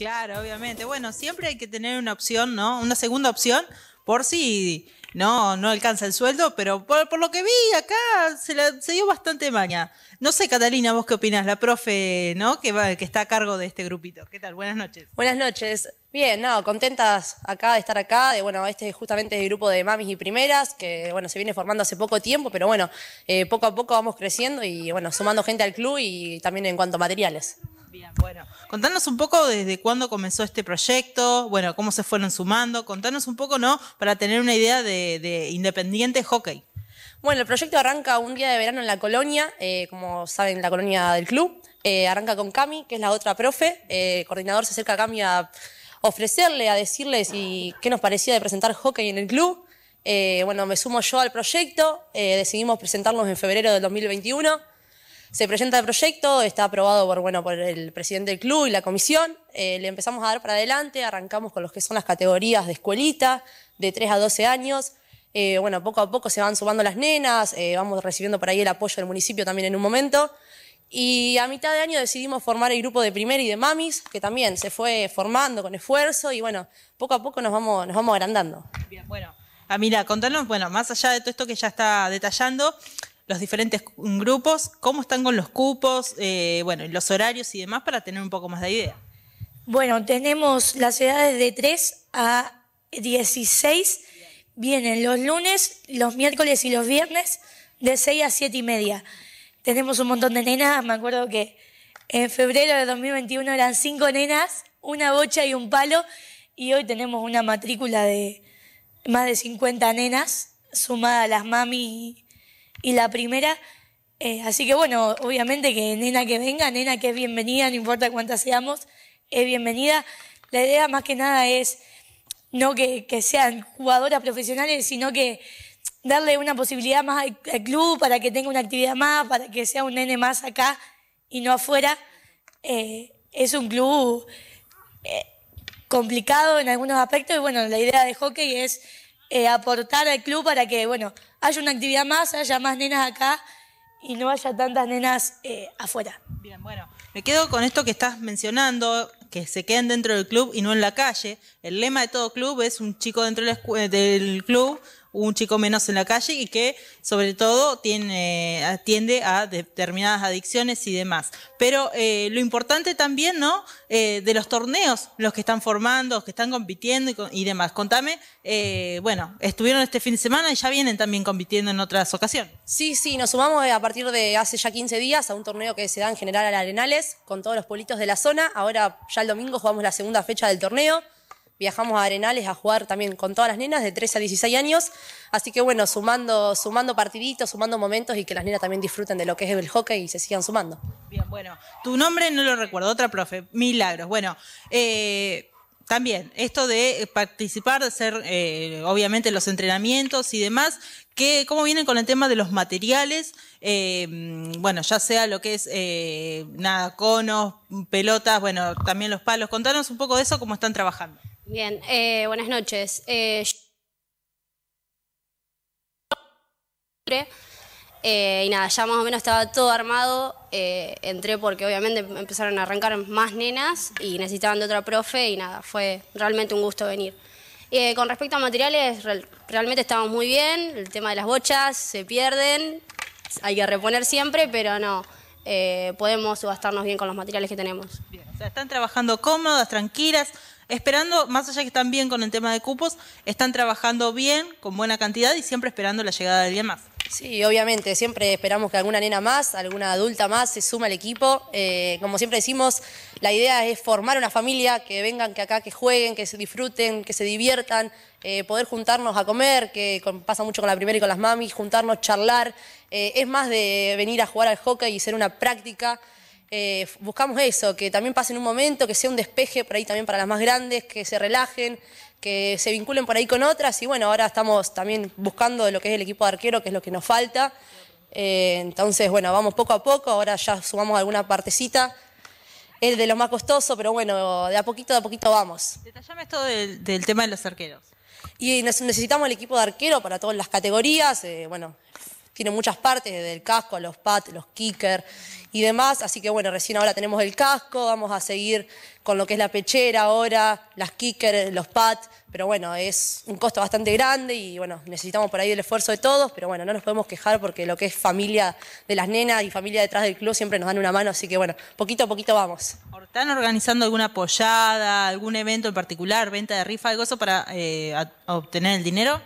Claro, obviamente. Bueno, siempre hay que tener una opción, ¿no? Una segunda opción por si no, no alcanza el sueldo, pero por, lo que vi acá se, se, dio bastante maña. No sé, Catalina, vos qué opinas, la profe, ¿no? Que, va, que está a cargo de este grupito. ¿Qué tal? Buenas noches. Buenas noches. Bien, no, contentas acá de estar acá, de bueno, este justamente el grupo de mamis y primeras, que bueno, se viene formando hace poco tiempo, pero bueno, eh, poco a poco vamos creciendo y bueno, sumando gente al club y también en cuanto a materiales. Bien, bueno. Contanos un poco desde cuándo comenzó este proyecto, bueno, cómo se fueron sumando. Contanos un poco, ¿no? Para tener una idea de, Independiente Hockey. Bueno, el proyecto arranca un día de verano en la colonia, eh, como saben, la colonia del club. Eh, arranca con Cami, que es la otra profe. Eh, el coordinador se acerca a Cami a ofrecerle, a decirle si, qué nos parecía de presentar hockey en el club. bueno, me sumo yo al proyecto, decidimos presentarnos en febrero del 2021. Se presenta el proyecto, está aprobado por, bueno, por el presidente del club y la comisión. Eh, le empezamos a dar para adelante, arrancamos con los que son las categorías de escuelita, de 3 a 12 años. Eh, bueno, poco a poco se van sumando las nenas, eh, vamos recibiendo por ahí el apoyo del municipio también en un momento. Y a mitad de año decidimos formar el grupo de primer y de mamis, que también se fue formando con esfuerzo y bueno, poco a poco nos vamos, nos vamos agrandando. Bien, bueno. Ah, mira contanos, bueno, más allá de todo esto que ya está detallando, los diferentes grupos, cómo están con los cupos, eh, bueno, los horarios y demás para tener un poco más de idea. Bueno, tenemos las edades de 3 a 16. Vienen los lunes, los miércoles y los viernes de 6 a 7 y media. Tenemos un montón de nenas. Me acuerdo que en febrero de 2021 eran 5 nenas, una bocha y un palo. Y hoy tenemos una matrícula de más de 50 nenas, sumada a las mami y la primera. Eh, así que bueno, obviamente que nena que venga, nena que es bienvenida, no importa cuántas seamos, es bienvenida. La idea más que nada es no que, sean jugadoras profesionales, sino que darle una posibilidad más al, club para que tenga una actividad más, para que sea un nene más acá y no afuera. Eh, es un club eh, complicado en algunos aspectos y bueno, la idea de hockey es eh, aportar al club para que, bueno, haya una actividad más, haya más nenas acá y no haya tantas nenas eh, afuera. Bien, bueno, me quedo con esto que estás mencionando, que se queden dentro del club y no en la calle. El lema de todo club es un chico dentro eh, del club un chico menos en la calle y que sobre todo tiene, atiende a determinadas adicciones y demás. Pero eh, lo importante también, ¿no? Eh, de los torneos, los que están formando, los que están compitiendo y, demás. Contame, eh, bueno, estuvieron este fin de semana y ya vienen también compitiendo en otras ocasiones. Sí, sí, nos sumamos a partir de hace ya 15 días a un torneo que se da en general a Arenales con todos los pueblitos de la zona. Ahora ya el domingo jugamos la segunda fecha del torneo viajamos a Arenales a jugar también con todas las nenas de 13 a 16 años. Así que bueno, sumando, sumando partiditos, sumando momentos y que las nenas también disfruten de lo que es el hockey y se sigan sumando. Bien, bueno, tu nombre no lo recuerdo, otra profe, Milagros. Bueno, eh, también esto de eh, participar, de ser eh, obviamente los entrenamientos y demás, que, ¿cómo vienen con el tema de los materiales? bueno, ya sea lo que es nada, conos, pelotas, bueno, también los palos. Contanos un poco de eso, cómo están trabajando. Bien, eh, buenas noches. Eh, eh, y nada, ya más o menos estaba todo armado. entré porque obviamente empezaron a arrancar más nenas y necesitaban de otra profe y nada, fue realmente un gusto venir. Eh, con respecto a materiales, realmente estamos muy bien. El tema de las bochas se pierden, hay que reponer siempre, pero no, podemos gastarnos bien con los materiales que tenemos. están trabajando cómodas, tranquilas, esperando, más allá que están bien con el tema de cupos, están trabajando bien, con buena cantidad y siempre esperando la llegada de alguien más. Sí, obviamente, siempre esperamos que alguna nena más, alguna adulta más se suma al equipo. Eh, como siempre decimos, la idea es formar una familia, que vengan que acá, que jueguen, que se disfruten, que se diviertan, eh, poder juntarnos a comer, que pasa mucho con la primera y con las mamis, juntarnos, charlar. Eh, es más de venir a jugar al hockey y ser una práctica. Eh, buscamos eso, que también pasen un momento, que sea un despeje por ahí también para las más grandes, que se relajen, que se vinculen por ahí con otras. Y bueno, ahora estamos también buscando lo que es el equipo de arquero, que es lo que nos falta. Eh, entonces, bueno, vamos poco a poco, ahora ya sumamos alguna partecita. Es de lo más costoso, pero bueno, de a poquito, a poquito vamos. Detallame esto del, tema de los arqueros. Y necesitamos el equipo de arquero para todas las categorías, eh, bueno, tiene muchas partes, desde el casco a los pads, los kickers y demás. Así que bueno, recién ahora tenemos el casco, vamos a seguir con lo que es la pechera ahora, las kickers, los pads, pero bueno, es un costo bastante grande y bueno, necesitamos por ahí el esfuerzo de todos, pero bueno, no nos podemos quejar porque lo que es familia de las nenas y familia detrás del club siempre nos dan una mano, así que bueno, poquito a poquito vamos. ¿Están organizando alguna apoyada, algún evento en particular, venta de rifa, algo eso para eh, obtener el dinero?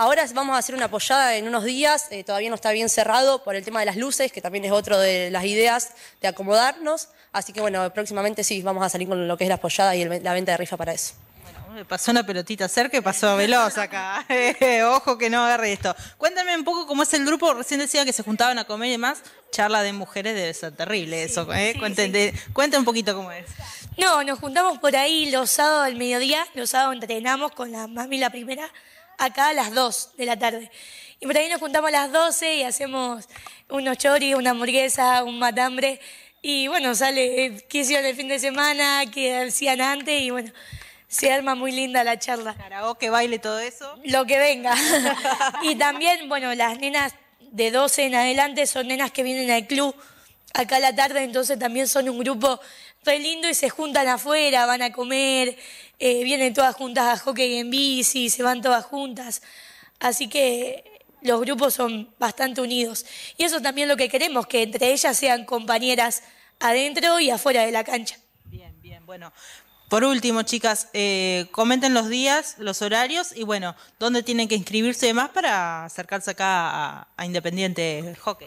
Ahora vamos a hacer una apoyada en unos días, eh, todavía no está bien cerrado por el tema de las luces, que también es otro de las ideas de acomodarnos. Así que bueno, próximamente sí, vamos a salir con lo que es la apoyada y la venta de rifa para eso. Bueno, me pasó una pelotita cerca y pasó veloz acá. Eh, ojo que no agarre esto. Cuéntame un poco cómo es el grupo. Recién decía que se juntaban a comer y demás. Charla de mujeres debe ser terrible eso. ¿eh? Cuéntame un poquito cómo es. No, nos juntamos por ahí los sábados del mediodía. Los sábados entrenamos con la mami la primera acá a las 2 de la tarde. Y por ahí nos juntamos a las 12 y hacemos unos choris, una hamburguesa, un matambre. Y bueno, sale eh, qué hicieron el fin de semana, qué hacían antes y bueno, se arma muy linda la charla. que baile, todo eso. Lo que venga. y también, bueno, las nenas de 12 en adelante son nenas que vienen al club acá a la tarde, entonces también son un grupo re lindo y se juntan afuera, van a comer, eh, vienen todas juntas a hockey en bici, se van todas juntas. Así que los grupos son bastante unidos. Y eso también lo que queremos, que entre ellas sean compañeras adentro y afuera de la cancha. Bien, bien, bueno. Por último, chicas, eh, comenten los días, los horarios y bueno, dónde tienen que inscribirse más para acercarse acá a, a Independiente Hockey.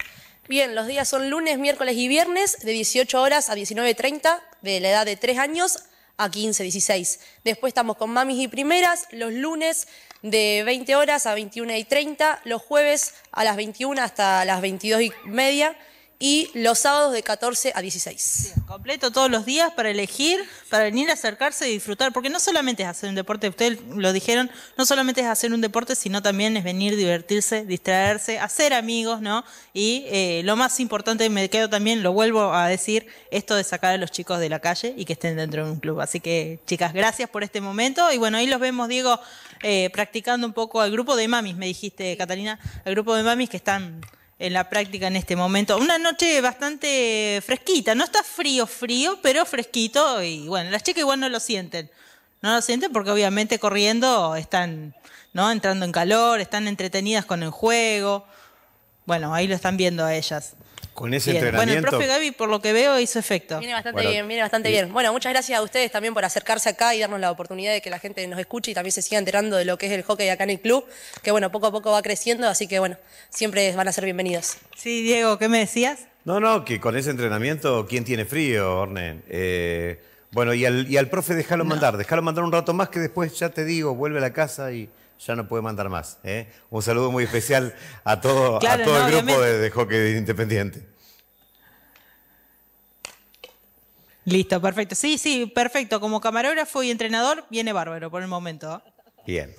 Bien, los días son lunes, miércoles y viernes de 18 horas a 19.30 de la edad de 3 años a 15, 16. Después estamos con mamis y primeras los lunes de 20 horas a 21 y 30, los jueves a las 21 hasta las 22 y media y los sábados de 14 a 16. completo todos los días para elegir, para venir a acercarse y disfrutar, porque no solamente es hacer un deporte, ustedes lo dijeron, no solamente es hacer un deporte, sino también es venir, divertirse, distraerse, hacer amigos, ¿no? Y eh, lo más importante, me quedo también, lo vuelvo a decir, esto de sacar a los chicos de la calle y que estén dentro de un club. Así que, chicas, gracias por este momento y bueno, ahí los vemos, Diego, eh, practicando un poco al grupo de mamis, me dijiste, Catalina, al grupo de mamis que están en la práctica en este momento. Una noche bastante fresquita, no está frío, frío, pero fresquito y bueno, las chicas igual no lo sienten. No lo sienten porque obviamente corriendo están, ¿no? Entrando en calor, están entretenidas con el juego. Bueno, ahí lo están viendo a ellas. Con ese entrenamiento. Bueno, el profe Gaby, por lo que veo, hizo efecto. Viene bastante bien, viene bastante bien. Bueno, muchas gracias a ustedes también por acercarse acá y darnos la oportunidad de que la gente nos escuche y también se siga enterando de lo que es el hockey acá en el club, que bueno, poco a poco va creciendo, así que bueno, siempre van a ser bienvenidos. Sí, Diego, ¿qué me decías? No, no, que con ese entrenamiento, ¿quién tiene frío, Ornen? Eh, bueno, y al, profe déjalo mandar, déjalo mandar un rato más que después ya te digo, vuelve a la casa y ya no puede mandar más. ¿eh? Un saludo muy especial a todo, a todo el grupo de, de hockey independiente. Listo, perfecto. Sí, sí, perfecto. Como camarógrafo y entrenador viene bárbaro por el momento. Bien.